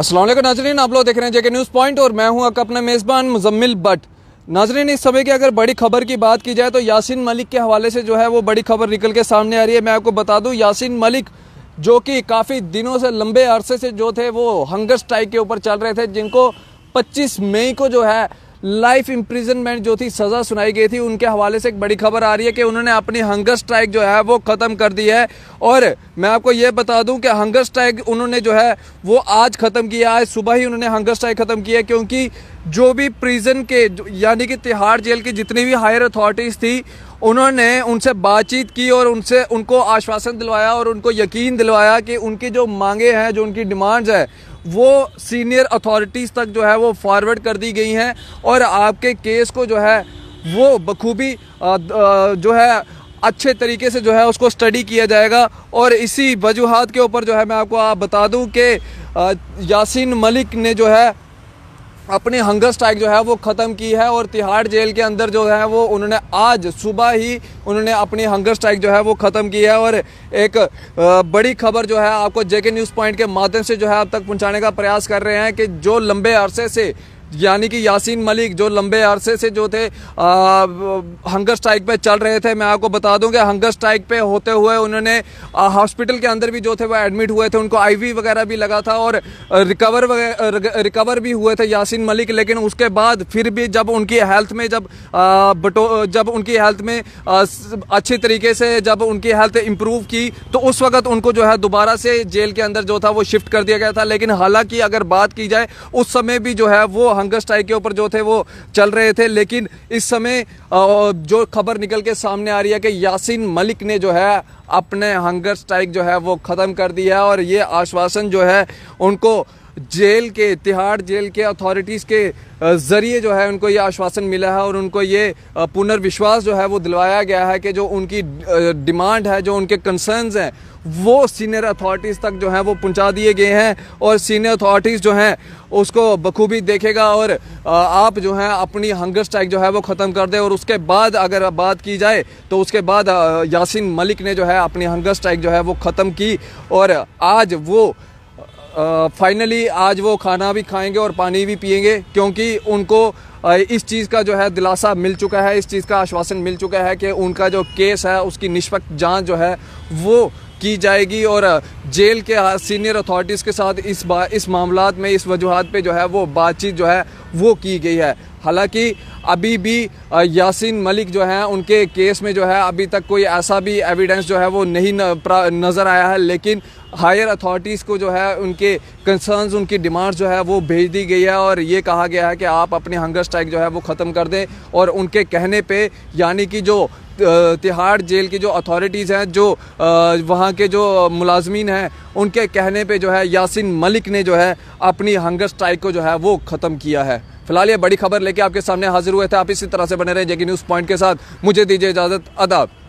असलम नाजरीन आप लोग देख रहे हैं जेके न्यूज़ पॉइंट और मैं हूं आपका अपना मेज़बान मुजम्मिल बट नाजरीन इस समय की अगर बड़ी खबर की बात की जाए तो यासिन मलिक के हवाले से जो है वो बड़ी खबर निकल के सामने आ रही है मैं आपको बता दूं यासिन मलिक जो कि काफ़ी दिनों से लंबे अरसे से जो थे वो हंगर स्ट्राइक के ऊपर चल रहे थे जिनको पच्चीस मई को जो है लाइफ इम्प्रिजनमेंट जो थी सज़ा सुनाई गई थी उनके हवाले से एक बड़ी खबर आ रही है कि उन्होंने अपनी हंगर स्ट्राइक जो है वो ख़त्म कर दी है और मैं आपको ये बता दूं कि हंगर स्ट्राइक उन्होंने जो है वो आज ख़त्म किया आज सुबह ही उन्होंने हंगर स्ट्राइक ख़त्म किया क्योंकि जो भी प्रिजन के यानी कि तिहाड़ जेल की जितनी भी हायर अथॉरिटीज़ थी उन्होंने उनसे बातचीत की और उनसे उनको आश्वासन दिलवाया और उनको यकीन दिलवाया कि उनकी जो मांगे हैं जो उनकी डिमांड्स है वो सीनियर अथॉरिटीज़ तक जो है वो फॉरवर्ड कर दी गई हैं और आपके केस को जो है वो बखूबी जो है अच्छे तरीके से जो है उसको स्टडी किया जाएगा और इसी वजूहत के ऊपर जो है मैं आपको आप बता दूं कि यासीन मलिक ने जो है अपनी हंगर स्ट्राइक जो है वो ख़त्म की है और तिहाड़ जेल के अंदर जो है वो उन्होंने आज सुबह ही उन्होंने अपनी हंगर स्ट्राइक जो है वो ख़त्म की है और एक बड़ी खबर जो है आपको जेके न्यूज़ पॉइंट के माध्यम से जो है अब तक पहुंचाने का प्रयास कर रहे हैं कि जो लंबे अरसे से यानी कि यासीन मलिक जो लंबे अरसे से जो थे आ, हंगर स्ट्राइक पे चल रहे थे मैं आपको बता दूं कि हंगर स्ट्राइक पे होते हुए उन्होंने हॉस्पिटल के अंदर भी जो थे वो एडमिट हुए थे उनको आईवी वगैरह भी लगा था और रिकवर रिकवर भी हुए थे यासीन मलिक लेकिन उसके बाद फिर भी जब उनकी हेल्थ में जब आ, बटो जब उनकी हेल्थ में आ, अच्छी तरीके से जब उनकी हेल्थ इम्प्रूव की तो उस वक्त उनको जो है दोबारा से जेल के अंदर जो था वो शिफ्ट कर दिया गया था लेकिन हालांकि अगर बात की जाए उस समय भी जो है वो हंगर स्ट्राइक के ऊपर जो थे वो चल रहे थे लेकिन इस समय जो खबर निकल के सामने आ रही है कि यासिन मलिक ने जो है अपने हंगर स्ट्राइक जो है वो ख़त्म कर दिया है और ये आश्वासन जो है उनको जेल के तिहाड़ जेल के अथॉरिटीज़ के ज़रिए जो है उनको ये आश्वासन मिला है और उनको ये पुनर्विश्वास जो है वो दिलवाया गया है कि जो उनकी डिमांड है जो उनके कंसर्न्स हैं वो सीनियर अथॉरिटीज़ तक जो है वो पहुंचा दिए गए हैं और सीनियर अथॉरिटीज़ जो हैं उसको बखूबी देखेगा और आप जो हैं अपनी हंगर स्ट्राइक जो है वो ख़त्म कर दे और उसके बाद अगर बात की जाए तो उसके बाद यासिन मलिक ने जो है अपनी हंगर स्ट्राइक जो है वो ख़त्म की और आज वो फाइनली आज वो खाना भी खाएंगे और पानी भी पियेंगे क्योंकि उनको इस चीज़ का जो है दिलासा मिल चुका है इस चीज़ का आश्वासन मिल चुका है कि उनका जो केस है उसकी निष्पक्ष जांच जो है वो की जाएगी और जेल के सीनियर अथॉरिटीज़ के साथ इस बा इस मामला में इस वजूहत पे जो है वो बातचीत जो है वो की गई है हालांकि अभी भी यासिन मलिक जो हैं उनके केस में जो है अभी तक कोई ऐसा भी एविडेंस जो है वो नहीं नज़र आया है लेकिन हायर अथॉरिटीज़ को जो है उनके कंसर्न्स उनकी डिमांड्स जो है वो भेज दी गई है और ये कहा गया है कि आप अपने हंगर स्ट्राइक जो है वो ख़त्म कर दें और उनके कहने पे यानी कि जो तिहाड़ जेल की जो अथॉरिटीज़ हैं जो वहाँ के जो मुलाजमीन हैं उनके कहने पे जो है यासिन मलिक ने जो है अपनी हंगर स्ट्राइक को जो है वो ख़त्म किया है फिलहाल ये बड़ी खबर लेके आपके सामने हाजिर हुए थे आप इसी तरह से बने रहे जेकी न्यूज़ पॉइंट के साथ मुझे दीजिए इजाज़त अदाब